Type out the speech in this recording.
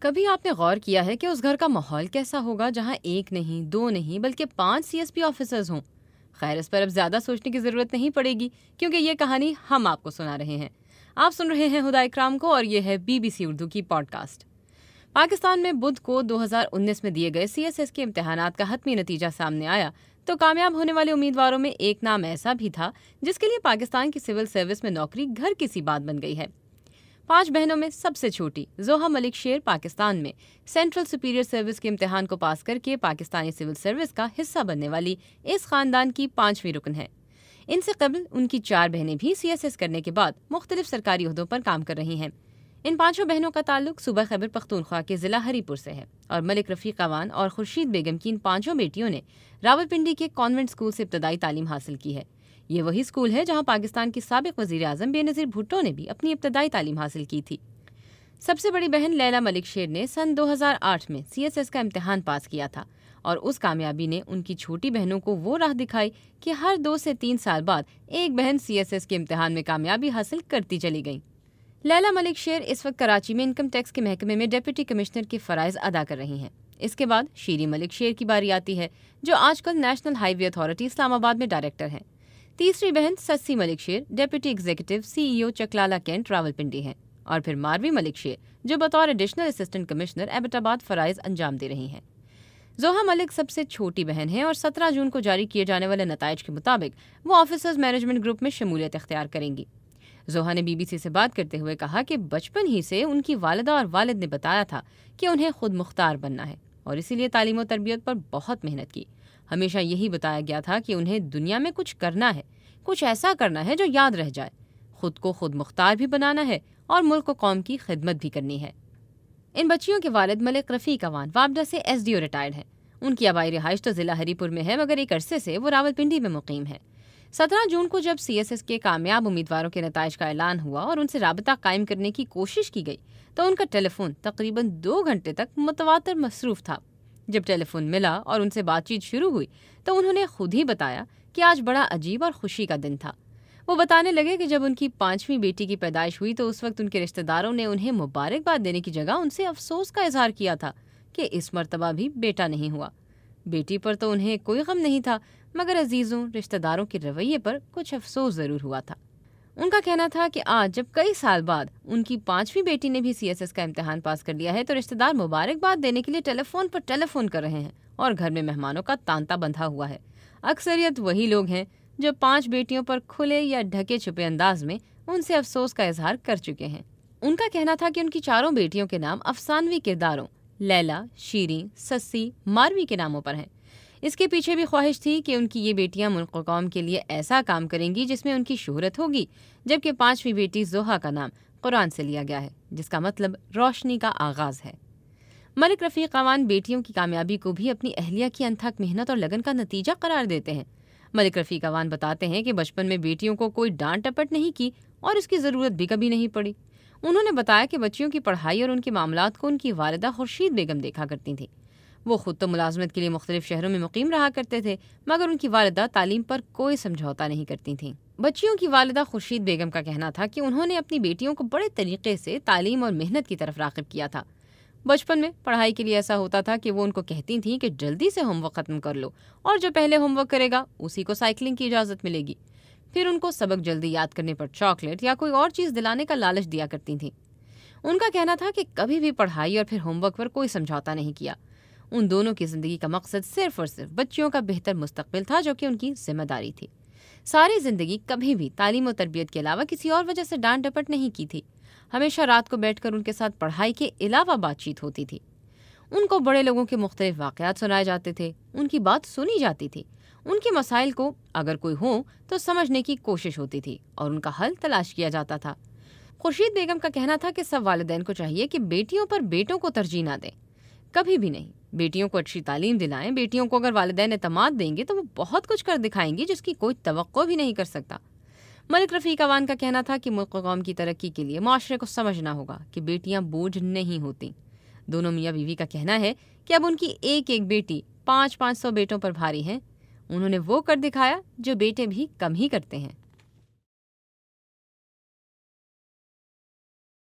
کبھی آپ نے غور کیا ہے کہ اس گھر کا ماحول کیسا ہوگا جہاں ایک نہیں دو نہیں بلکہ پانچ سی ایس پی آفیسرز ہوں خیر اس پر اب زیادہ سوچنے کی ضرورت نہیں پڑے گی کیونکہ یہ کہانی ہم آپ کو سنا رہے ہیں آپ سن رہے ہیں ہدا اکرام کو اور یہ ہے بی بی سی اردو کی پوڈ کاسٹ پاکستان میں بدھ کو دو ہزار انیس میں دیے گئے سی ایس ایس کے امتحانات کا حتمی نتیجہ سامنے آیا تو کامیاب ہونے والے امیدواروں میں ایک نام ایسا بھی تھا جس کے لیے پاکستان کی سول سروس میں نوکری گھر کسی بات بن گئی ہے پانچ بہنوں میں سب سے چھوٹی زوہا ملک شیر پاکستان میں سینٹرل سپیریئر سروس کے امتحان کو پاس کر کے پاکستانی سول سروس کا حصہ بننے والی اس خاندان کی پانچویں رکن ہے ان سے قبل ان کی چار بہنیں بھی سی ایس ایس کرنے کے بعد مختلف سرکاری عہدوں پر کام کر رہی ہیں ان پانچوں بہنوں کا تعلق صوبہ خیبر پختونخوا کے ضلع ہری پور سے ہے اور ملک رفیع قوان اور خورشید بیگم کی ان پانچوں بیٹیوں نے راول پنڈی کے کانوینٹ اسکول سے ابتدائی تعلیم حاصل کی ہے یہ وہی اسکول ہے جہاں پاکستان کی سابق وزیر اعظم بے نظیر بھٹو نے بھی اپنی ابتدائی تعلیم حاصل کی تھی سب سے بڑی بہن لیلا ملک شیر نے سن دو ہزار آٹھ میں سی ایس ایس کا امتحان پاس کیا تھا اور اس کامیابی نے ان کی چھوٹی بہنوں کو وہ راہ دکھائی کہ ہر دو سے تین سال بعد ایک بہن سی ایس ایس کے امتحان میں کامیابی حاصل کرتی چلی گئیں لیلا ملک شیر اس وقت کراچی میں انکم ٹیکس کے محکمے میں ڈیپٹی کمشنر کے فرائض ادا کر رہی ہیں اس کے بعد شیری ملک شیر کی باری آتی ہے جو آج کل national highway authority Islamabad میں ڈائریکٹر ہیں تیسری بہن Sassi Malik Sher deputy executive C E O Chaklala cantt Rawalpindi ہیں اور پھر ماروی ملک شیر جو بطور ایڈیشنل اسسٹنٹ کمشنر ایبٹ آباد فرائض انجام دے رہی ہیں زوہا ملک سب سے چھوٹی بہن ہیں اور سترہ جون کو جاری کیے جانے والے نتائج کے مطابق وہ آفیسرز مینجمنٹ گروپ میں شمولیت اختیار کریں گی زوہا نے بی بی سی سے بات کرتے ہوئے کہا کہ بچپن ہی سے ان کی والدہ اور والد نے بتایا تھا کہ انہیں خود مختار بننا ہے اور اسی لیے تعلیم و تربیت پر بہت محنت کی ہمیشہ یہی بتایا گیا تھا کہ انہیں دنیا میں کچھ کرنا ہے کچھ ایسا کرنا ہے جو یاد رہ جائے خود کو خود مختار بھی بنانا ہے اور ملک و قوم کی خدمت بھی کرنی ہے ان بچیوں کے والد ملک رفیق اوان وان وابڈا سے ایس ڈی او ریٹائر ہیں ان کی آبائی رہائش تو ضلع ہری پور میں ہے مگر ایک عرصے سے وہ راول پنڈی میں مقیم ہے سترہ جون کو جب سی ایس ایس کے کامیاب امیدواروں کے نتائج کا اعلان ہوا اور ان سے رابطہ قائم کرنے کی کوشش کی گئی تو ان کا ٹیلی فون تقریباً دو گھنٹے تک متواتر مصروف تھا جب ٹیلی فون ملا اور ان سے بات چیت شروع ہوئی تو انہوں نے خود ہی بتایا کہ آج بڑا عجیب اور خوشی کا دن تھا وہ بتانے لگے کہ جب ان کی پانچویں بیٹی کی پیدائش ہوئی تو اس وقت ان کے رشتہ داروں نے انہیں مبارکباد دینے کی جگہ ان سے افسوس کا اظہار کیا تھا کہ اس مرتبہ بھی بیٹا نہیں ہوا بیٹی پر تو انہیں کوئی غم نہیں تھا مگر عزیزوں رشتہ داروں کے رویے پر کچھ افسوس ضرور ہوا تھا ان کا کہنا تھا کہ آج جب کئی سال بعد ان کی پانچویں بیٹی نے بھی سی ایس ایس کا امتحان پاس کر لیا ہے تو رشتے دار مبارکباد دینے کے لیے ٹیلی فون پر ٹیلی فون کر رہے ہیں اور گھر میں مہمانوں کا تانتا بندھا ہوا ہے اکثریت وہی لوگ ہیں جو پانچ بیٹیوں پر کھلے یا ڈھکے چھپے انداز میں ان سے افسوس کا اظہار کر چکے ہیں ان کا کہنا تھا کہ ان کی چاروں بیٹیوں کے نام افسانوی کرداروں لیلا شیریں سسی ماروی کے ناموں پر ہیں اس کے پیچھے بھی خواہش تھی کہ ان کی یہ بیٹیاں ملک و قوم کے لیے ایسا کام کریں گی جس میں ان کی شہرت ہوگی جبکہ پانچویں بیٹی زوہا کا نام قرآن سے لیا گیا ہے جس کا مطلب روشنی کا آغاز ہے ملک رفیع قوان بیٹیوں کی کامیابی کو بھی اپنی اہلیہ کی انتھک محنت اور لگن کا نتیجہ قرار دیتے ہیں ملک رفیع قوان بتاتے ہیں کہ بچپن میں بیٹیوں کو کوئی ڈانٹ ٹپٹ نہیں کی اور اس کی ضرورت بھی کبھی نہیں پڑی انہوں نے بتایا کہ بچیوں کی پڑھائی اور ان کے معاملات کو ان کی والدہ خورشید بیگم دیکھا کرتی تھیں وہ خود تو ملازمت کے لیے مختلف شہروں میں مقیم رہا کرتے تھے مگر ان کی والدہ تعلیم پر کوئی سمجھوتا نہیں کرتی تھیں بچیوں کی والدہ خورشید بیگم کا کہنا تھا کہ انہوں نے اپنی بیٹیوں کو بڑے طریقے سے تعلیم اور محنت کی طرف راغب کیا تھا بچپن میں پڑھائی کے لیے ایسا ہوتا تھا کہ وہ ان کو کہتی تھیں کہ جلدی سے ہوم ورک ختم کر لو اور جو پہلے ہوم ورک کرے گا اسی کو سائیکلنگ کی اجازت ملے گی پھر ان کو سبق جلدی یاد کرنے پر چاکلیٹ یا کوئی اور چیز دلانے کا لالچ دیا کرتی تھیں ان کا کہنا تھا کہ کبھی بھی پڑھائی اور پھر ہوم ورک پر کوئی سمجھوتا نہیں کیا ان دونوں کی زندگی کا مقصد صرف اور صرف بچیوں کا بہتر مستقبل تھا جو کہ ان کی ذمہ داری تھی ساری زندگی کبھی بھی تعلیم و تربیت کے علاوہ کسی اور وجہ سے ڈانٹ ڈپٹ نہیں کی تھی ہمیشہ رات کو بیٹھ کر ان کے ساتھ پڑھائی کے علاوہ بات چیت ہوتی تھی ان کو بڑے لوگوں کے مختلف واقعات سنائے جاتے تھے ان کی بات سنی جاتی تھی ان کے مسائل کو اگر کوئی ہوں تو سمجھنے کی کوشش ہوتی تھی اور ان کا حل تلاش کیا جاتا تھا خورشید بیگم کا کہنا تھا کہ سب والدین کو چاہیے کہ بیٹیوں پر بیٹوں کو ترجیح نہ دیں کبھی بھی نہیں بیٹیوں کو اچھی تعلیم دلائیں بیٹیوں کو اگر والدین اعتماد دیں گے تو وہ بہت کچھ کر دکھائیں گی جس کی کوئی توقع بھی نہیں کر سکتا ملک رفیق عوان کا کہنا تھا کہ ملک قوم کی ترقی کے لیے معاشرے کو سمجھنا ہوگا کہ بیٹیاں بوجھ نہیں ہوتی دونوں میاں بیوی کا کہنا ہے کہ اب ان کی ایک ایک بیٹی پانچ پانچ سو بیٹوں پر بھاری ہیں انہوں نے وہ کر دکھایا جو بیٹے بھی کم ہی کرتے ہیں